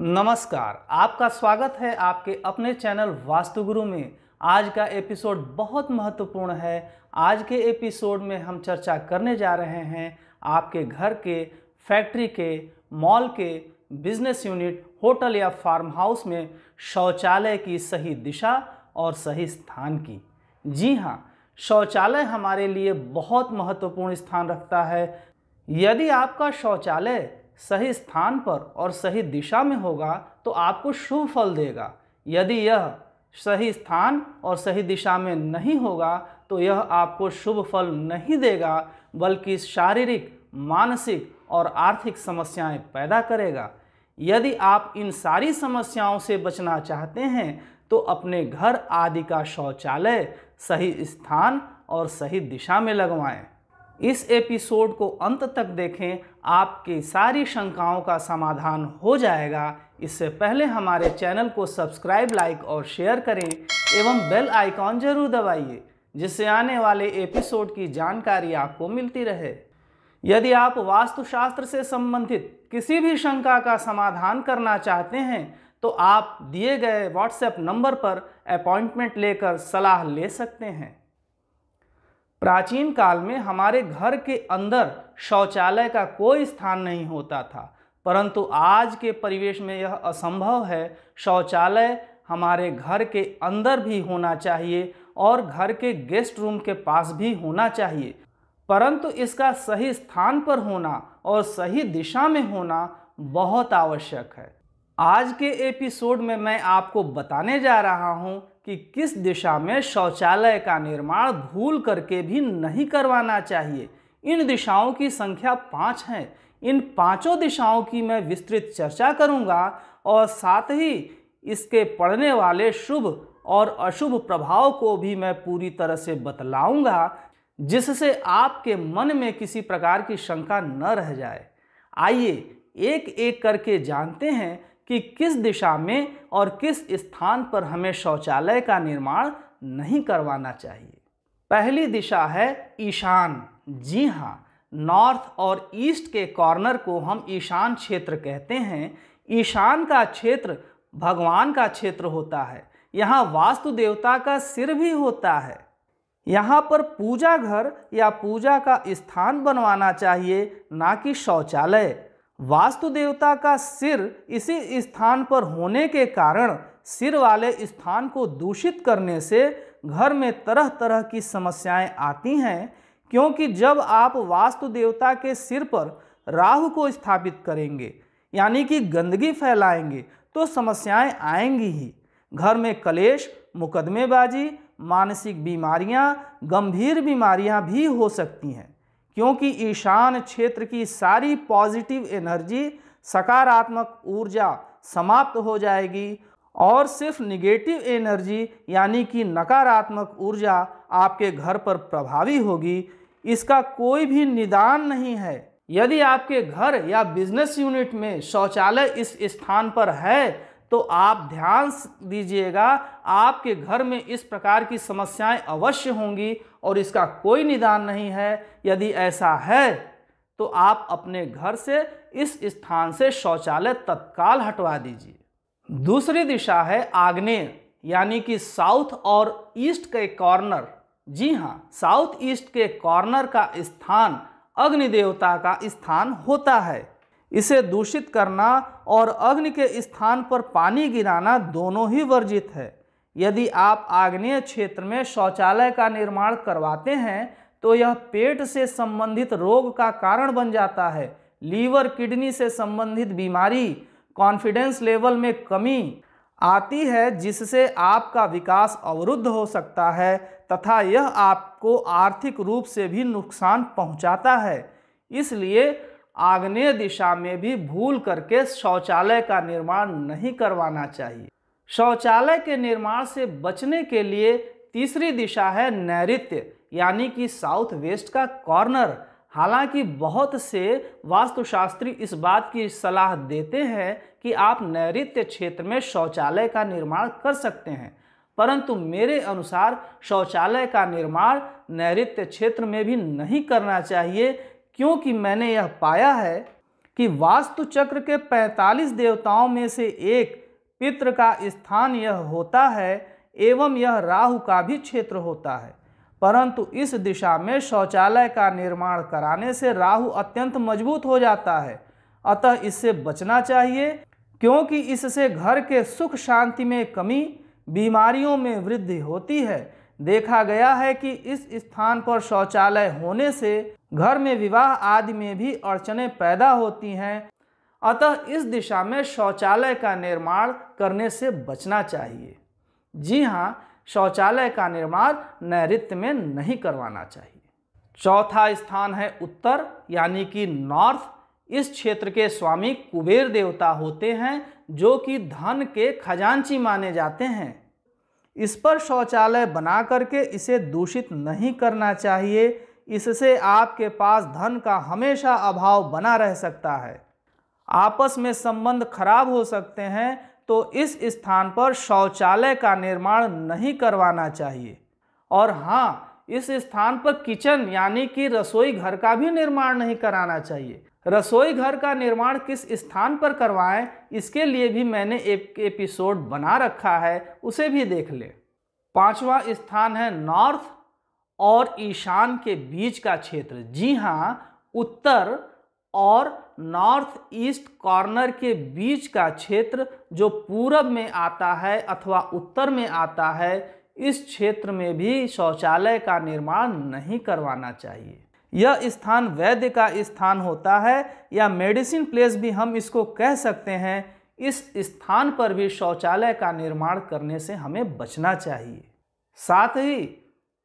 नमस्कार आपका स्वागत है आपके अपने चैनल वास्तुगुरु में आज का एपिसोड बहुत महत्वपूर्ण है आज के एपिसोड में हम चर्चा करने जा रहे हैं आपके घर के फैक्ट्री के मॉल के बिजनेस यूनिट होटल या फार्म हाउस में शौचालय की सही दिशा और सही स्थान की जी हाँ शौचालय हमारे लिए बहुत महत्वपूर्ण स्थान रखता है यदि आपका शौचालय सही स्थान पर और सही दिशा में होगा तो आपको शुभ फल देगा यदि यह सही स्थान और सही दिशा में नहीं होगा तो यह आपको शुभ फल नहीं देगा बल्कि शारीरिक मानसिक और आर्थिक समस्याएं पैदा करेगा यदि आप इन सारी समस्याओं से बचना चाहते हैं तो अपने घर आदि का शौचालय सही स्थान और सही दिशा में लगवाएं इस एपिसोड को अंत तक देखें आपकी सारी शंकाओं का समाधान हो जाएगा इससे पहले हमारे चैनल को सब्सक्राइब लाइक और शेयर करें एवं बेल आइकॉन जरूर दबाइए जिससे आने वाले एपिसोड की जानकारी आपको मिलती रहे यदि आप वास्तुशास्त्र से संबंधित किसी भी शंका का समाधान करना चाहते हैं तो आप दिए गए व्हाट्सएप नंबर पर अपॉइंटमेंट लेकर सलाह ले सकते हैं प्राचीन काल में हमारे घर के अंदर शौचालय का कोई स्थान नहीं होता था परंतु आज के परिवेश में यह असंभव है शौचालय हमारे घर के अंदर भी होना चाहिए और घर के गेस्ट रूम के पास भी होना चाहिए परंतु इसका सही स्थान पर होना और सही दिशा में होना बहुत आवश्यक है आज के एपिसोड में मैं आपको बताने जा रहा हूँ कि किस दिशा में शौचालय का निर्माण भूल करके भी नहीं करवाना चाहिए इन दिशाओं की संख्या पाँच है इन पांचों दिशाओं की मैं विस्तृत चर्चा करूंगा और साथ ही इसके पड़ने वाले शुभ और अशुभ प्रभाव को भी मैं पूरी तरह से बतलाऊंगा जिससे आपके मन में किसी प्रकार की शंका न रह जाए आइए एक एक करके जानते हैं कि किस दिशा में और किस स्थान पर हमें शौचालय का निर्माण नहीं करवाना चाहिए पहली दिशा है ईशान जी हाँ नॉर्थ और ईस्ट के कॉर्नर को हम ईशान क्षेत्र कहते हैं ईशान का क्षेत्र भगवान का क्षेत्र होता है यहाँ वास्तु देवता का सिर भी होता है यहाँ पर पूजा घर या पूजा का स्थान बनवाना चाहिए ना कि शौचालय वास्तु देवता का सिर इसी स्थान पर होने के कारण सिर वाले स्थान को दूषित करने से घर में तरह तरह की समस्याएं आती हैं क्योंकि जब आप वास्तु देवता के सिर पर राहु को स्थापित करेंगे यानी कि गंदगी फैलाएंगे तो समस्याएं आएंगी ही घर में कलेश मुकदमेबाजी मानसिक बीमारियां, गंभीर बीमारियां भी हो सकती हैं क्योंकि ईशान क्षेत्र की सारी पॉजिटिव एनर्जी सकारात्मक ऊर्जा समाप्त हो जाएगी और सिर्फ निगेटिव एनर्जी यानी कि नकारात्मक ऊर्जा आपके घर पर प्रभावी होगी इसका कोई भी निदान नहीं है यदि आपके घर या बिजनेस यूनिट में शौचालय इस स्थान पर है तो आप ध्यान दीजिएगा आपके घर में इस प्रकार की समस्याएं अवश्य होंगी और इसका कोई निदान नहीं है यदि ऐसा है तो आप अपने घर से इस स्थान से शौचालय तत्काल हटवा दीजिए दूसरी दिशा है आग्नेय यानी कि साउथ और ईस्ट के कॉर्नर जी हाँ साउथ ईस्ट के कॉर्नर का स्थान अग्नि देवता का स्थान होता है इसे दूषित करना और अग्नि के स्थान पर पानी गिराना दोनों ही वर्जित है यदि आप आग्नेय क्षेत्र में शौचालय का निर्माण करवाते हैं तो यह पेट से संबंधित रोग का कारण बन जाता है लीवर किडनी से संबंधित बीमारी कॉन्फिडेंस लेवल में कमी आती है जिससे आपका विकास अवरुद्ध हो सकता है तथा यह आपको आर्थिक रूप से भी नुकसान पहुंचाता है इसलिए आग्नेय दिशा में भी भूल करके शौचालय का निर्माण नहीं करवाना चाहिए शौचालय के निर्माण से बचने के लिए तीसरी दिशा है नैऋत्य यानी कि साउथ वेस्ट का कॉर्नर हालांकि बहुत से वास्तुशास्त्री इस बात की सलाह देते हैं कि आप नैऋत्य क्षेत्र में शौचालय का निर्माण कर सकते हैं परंतु मेरे अनुसार शौचालय का निर्माण नैऋत्य क्षेत्र में भी नहीं करना चाहिए क्योंकि मैंने यह पाया है कि वास्तु चक्र के 45 देवताओं में से एक पित्र का स्थान यह होता है एवं यह राहु का भी क्षेत्र होता है परंतु इस दिशा में शौचालय का निर्माण कराने से राहु अत्यंत मजबूत हो जाता है अतः इससे बचना चाहिए क्योंकि इससे घर के सुख शांति में कमी बीमारियों में वृद्धि होती है देखा गया है कि इस स्थान पर शौचालय होने से घर में विवाह आदि में भी अड़चने पैदा होती हैं अतः इस दिशा में शौचालय का निर्माण करने से बचना चाहिए जी हाँ शौचालय का निर्माण नैत्य में नहीं करवाना चाहिए चौथा स्थान है उत्तर यानी कि नॉर्थ इस क्षेत्र के स्वामी कुबेर देवता होते हैं जो कि धन के खजांची माने जाते हैं इस पर शौचालय बना करके इसे दूषित नहीं करना चाहिए इससे आपके पास धन का हमेशा अभाव बना रह सकता है आपस में संबंध खराब हो सकते हैं तो इस स्थान पर शौचालय का निर्माण नहीं करवाना चाहिए और हाँ इस स्थान पर किचन यानी कि रसोई घर का भी निर्माण नहीं कराना चाहिए रसोई घर का निर्माण किस स्थान पर करवाएं इसके लिए भी मैंने एक एपिसोड बना रखा है उसे भी देख लें पांचवा स्थान है नॉर्थ और ईशान के बीच का क्षेत्र जी हाँ उत्तर और नॉर्थ ईस्ट कॉर्नर के बीच का क्षेत्र जो पूरब में आता है अथवा उत्तर में आता है इस क्षेत्र में भी शौचालय का निर्माण नहीं करवाना चाहिए यह स्थान वैद्य का स्थान होता है या मेडिसिन प्लेस भी हम इसको कह सकते हैं इस स्थान पर भी शौचालय का निर्माण करने से हमें बचना चाहिए साथ ही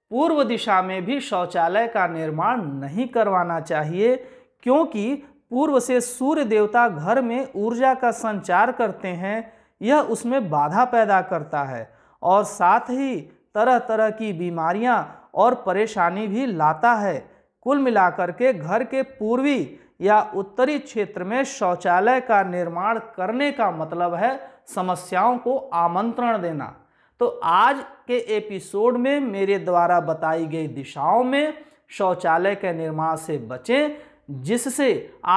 पूर्व दिशा में भी शौचालय का निर्माण नहीं करवाना चाहिए क्योंकि पूर्व से सूर्य देवता घर में ऊर्जा का संचार करते हैं यह उसमें बाधा पैदा करता है और साथ ही तरह तरह की बीमारियां और परेशानी भी लाता है कुल मिलाकर के घर के पूर्वी या उत्तरी क्षेत्र में शौचालय का निर्माण करने का मतलब है समस्याओं को आमंत्रण देना तो आज के एपिसोड में मेरे द्वारा बताई गई दिशाओं में शौचालय के निर्माण से बचें जिससे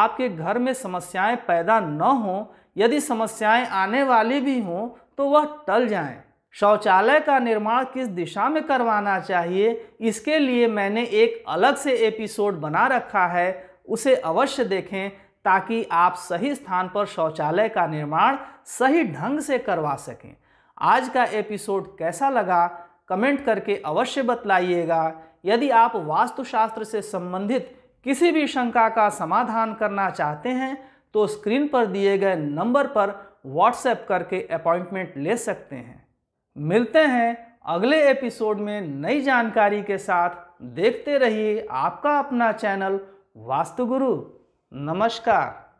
आपके घर में समस्याएं पैदा न हों यदि समस्याएं आने वाली भी हों तो वह टल जाएं शौचालय का निर्माण किस दिशा में करवाना चाहिए इसके लिए मैंने एक अलग से एपिसोड बना रखा है उसे अवश्य देखें ताकि आप सही स्थान पर शौचालय का निर्माण सही ढंग से करवा सकें आज का एपिसोड कैसा लगा कमेंट करके अवश्य बतलाइएगा यदि आप वास्तुशास्त्र से संबंधित किसी भी शंका का समाधान करना चाहते हैं तो स्क्रीन पर दिए गए नंबर पर व्हाट्सएप करके अपॉइंटमेंट ले सकते हैं मिलते हैं अगले एपिसोड में नई जानकारी के साथ देखते रहिए आपका अपना चैनल वास्तुगुरु नमस्कार